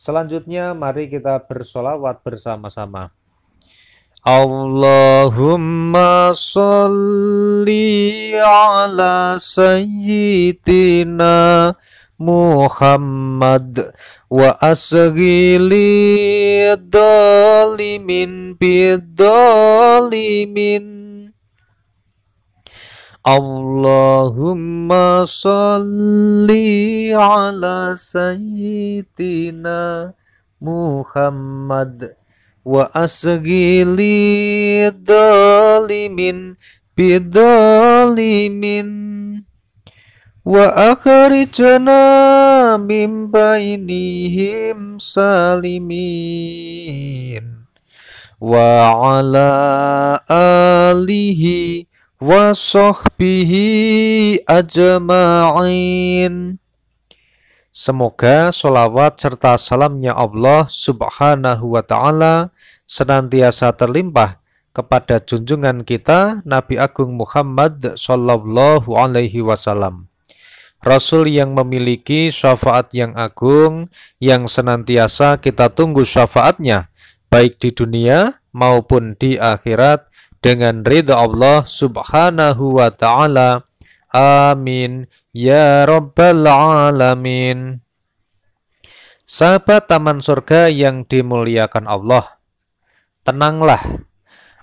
Selanjutnya mari kita bersolawat bersama-sama. Allahumma sholli ala sayyidina Muhammad wa asghili dalimin bidalimin Allahumma salli ala sayyidina Muhammad wa asghili dalimin bidalimin wa akhrijna min bainihim salimin wa ala alihi wa sahbihi ajma'in. Semoga sholawat serta salamnya Allah subhanahu wa ta'ala senantiasa terlimpah kepada junjungan kita Nabi Agung Muhammad Sallallahu Alaihi Wasallam. Rasul yang memiliki syafaat yang agung yang senantiasa kita tunggu syafaatnya baik di dunia maupun di akhirat dengan ridha Allah subhanahu wa ta'ala. Amin. Ya Rabbal Alamin. Sahabat Taman Surga yang dimuliakan Allah, tenanglah.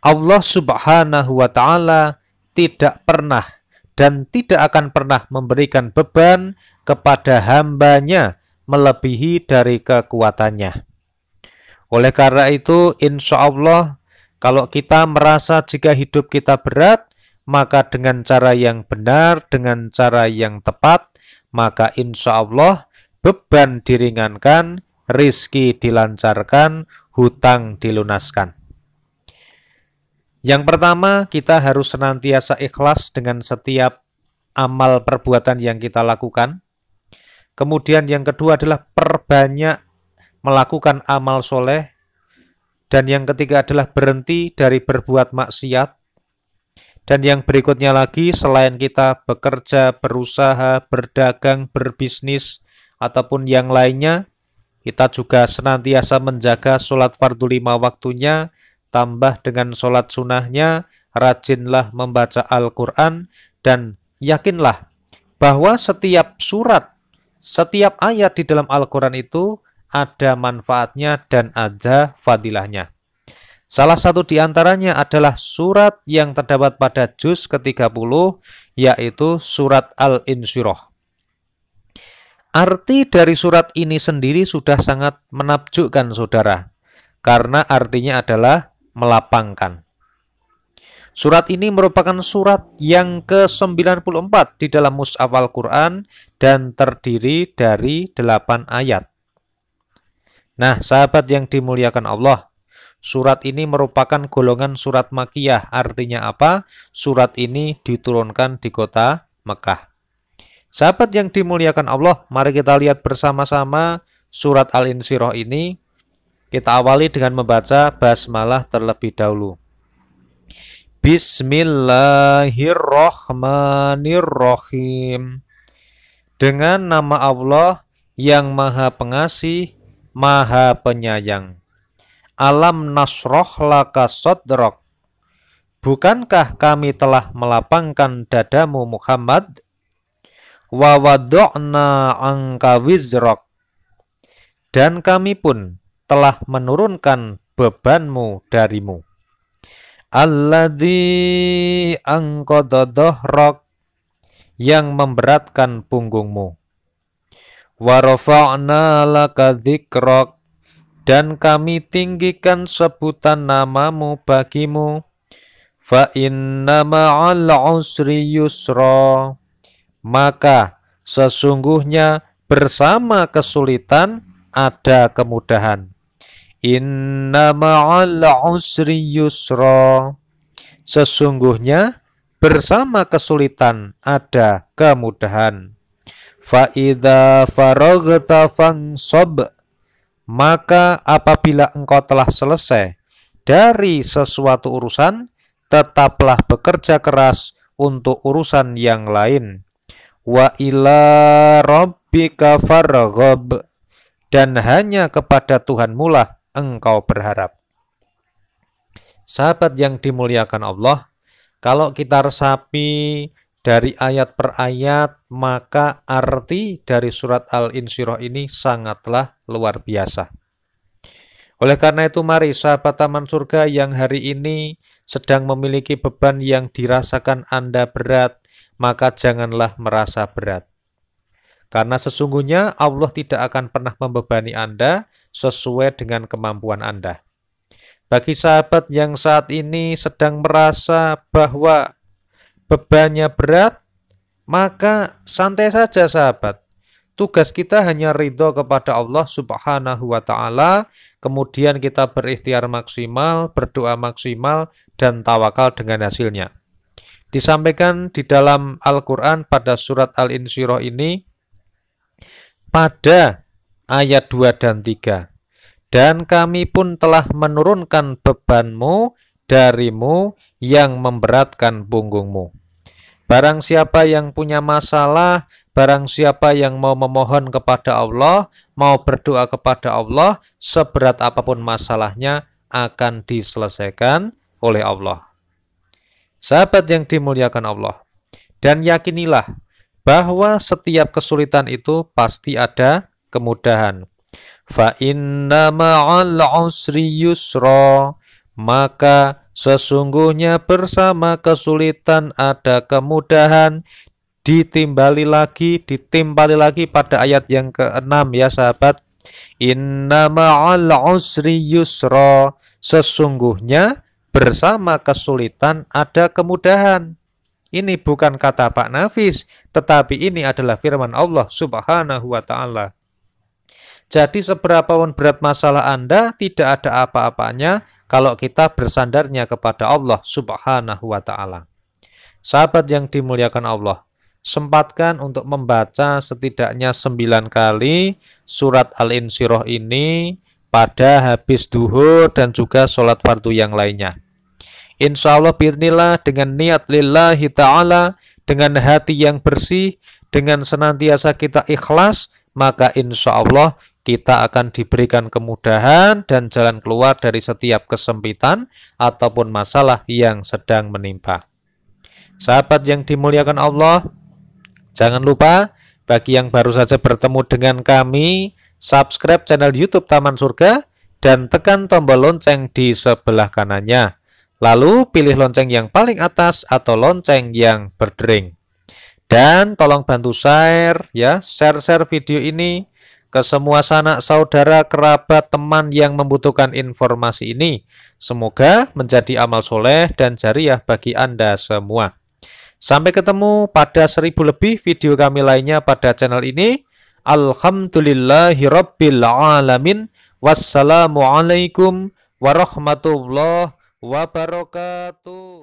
Allah subhanahu wa ta'ala tidak pernah dan tidak akan pernah memberikan beban kepada hambanya melebihi dari kekuatannya. Oleh karena itu, insya Allah kalau kita merasa jika hidup kita berat, maka dengan cara yang benar, dengan cara yang tepat, maka insya Allah beban diringankan, rizki dilancarkan, hutang dilunaskan. Yang pertama, kita harus senantiasa ikhlas dengan setiap amal perbuatan yang kita lakukan. Kemudian yang kedua adalah perbanyak melakukan amal soleh dan yang ketiga adalah berhenti dari berbuat maksiat. Dan yang berikutnya lagi, selain kita bekerja, berusaha, berdagang, berbisnis, ataupun yang lainnya, kita juga senantiasa menjaga sholat fardu lima waktunya, tambah dengan sholat sunnahnya, rajinlah membaca Al-Quran, dan yakinlah bahwa setiap surat, setiap ayat di dalam Al-Quran itu ada manfaatnya dan ada fadilahnya. Salah satu di antaranya adalah surat yang terdapat pada juz ke-30 yaitu surat Al-Insyirah. Arti dari surat ini sendiri sudah sangat menakjubkan saudara karena artinya adalah melapangkan. Surat ini merupakan surat yang ke-94 di dalam Mus'af Al-Quran dan terdiri dari 8 ayat. Nah, sahabat yang dimuliakan Allah, Surat ini merupakan golongan surat makiyah, artinya apa? Surat ini diturunkan di kota Mekah. Sahabat yang dimuliakan Allah, mari kita lihat bersama-sama surat Al-Insyirah ini. Kita awali dengan membaca basmalah terlebih dahulu. Bismillahirrohmanirrohim. Dengan nama Allah yang Maha Pengasih, Maha Penyayang. Alam nasroh laka sodrok. Bukankah kami telah melapangkan dadamu Muhammad? Wawadokna angka wizrok. Dan kami pun telah menurunkan bebanmu darimu. Alladhi angkododohrok yang memberatkan punggungmu warofa'na laka dhikrok dan kami tinggikan sebutan namamu bagimu fa inna ma'al usri yusra maka sesungguhnya bersama kesulitan ada kemudahan inna ma'al usri yusra sesungguhnya bersama kesulitan ada kemudahan Fa'idha farogta fangsob Maka apabila engkau telah selesai dari sesuatu urusan, tetaplah bekerja keras untuk urusan yang lain. Wa ila rabbika farogob dan hanya kepada Tuhan mula engkau berharap. Sahabat yang dimuliakan Allah, kalau kita resapi dari ayat per ayat, maka arti dari surat Al-Insyirah ini sangatlah luar biasa. Oleh karena itu mari sahabat taman surga yang hari ini sedang memiliki beban yang dirasakan Anda berat, maka janganlah merasa berat. Karena sesungguhnya Allah tidak akan pernah membebani Anda sesuai dengan kemampuan Anda. Bagi sahabat yang saat ini sedang merasa bahwa bebannya berat, maka santai saja sahabat. Tugas kita hanya ridho kepada Allah subhanahu wa ta'ala, kemudian kita berikhtiar maksimal, berdoa maksimal, dan tawakal dengan hasilnya. Disampaikan di dalam Al-Quran pada surat Al-Insyirah ini, pada ayat 2 dan 3. Dan kami pun telah menurunkan bebanmu darimu yang memberatkan punggungmu. Barang siapa yang punya masalah, barang siapa yang mau memohon kepada Allah, mau berdoa kepada Allah, seberat apapun masalahnya akan diselesaikan oleh Allah. Sahabat yang dimuliakan Allah, dan yakinilah bahwa setiap kesulitan itu pasti ada kemudahan. Fa inna ma'al usri yusra. Maka Sesungguhnya bersama kesulitan ada kemudahan. Ditimbali lagi, ditimbali lagi pada ayat yang keenam ya sahabat. Inna ma'al usri yusra. Sesungguhnya bersama kesulitan ada kemudahan. Ini bukan kata Pak Nafis, tetapi ini adalah firman Allah Subhanahu wa taala. Jadi seberapapun berat masalah Anda, tidak ada apa-apanya kalau kita bersandarnya kepada Allah Subhanahu wa taala. Sahabat yang dimuliakan Allah, sempatkan untuk membaca setidaknya 9 kali surat Al-Insyirah ini pada habis duhur dan juga sholat fardu yang lainnya. Insya Allah birnillah dengan niat lillahi ta'ala, dengan hati yang bersih, dengan senantiasa kita ikhlas, maka insya Allah kita akan diberikan kemudahan dan jalan keluar dari setiap kesempitan ataupun masalah yang sedang menimpa. Sahabat yang dimuliakan Allah, jangan lupa bagi yang baru saja bertemu dengan kami, subscribe channel YouTube Taman Surga dan tekan tombol lonceng di sebelah kanannya. Lalu pilih lonceng yang paling atas atau lonceng yang berdering. Dan tolong bantu share ya, share-share video ini ke semua sanak saudara, kerabat, teman yang membutuhkan informasi ini. Semoga menjadi amal soleh dan jariah bagi Anda semua. Sampai ketemu pada seribu lebih video kami lainnya pada channel ini. Alhamdulillahirrabbilalamin. Wassalamualaikum warahmatullahi wabarakatuh.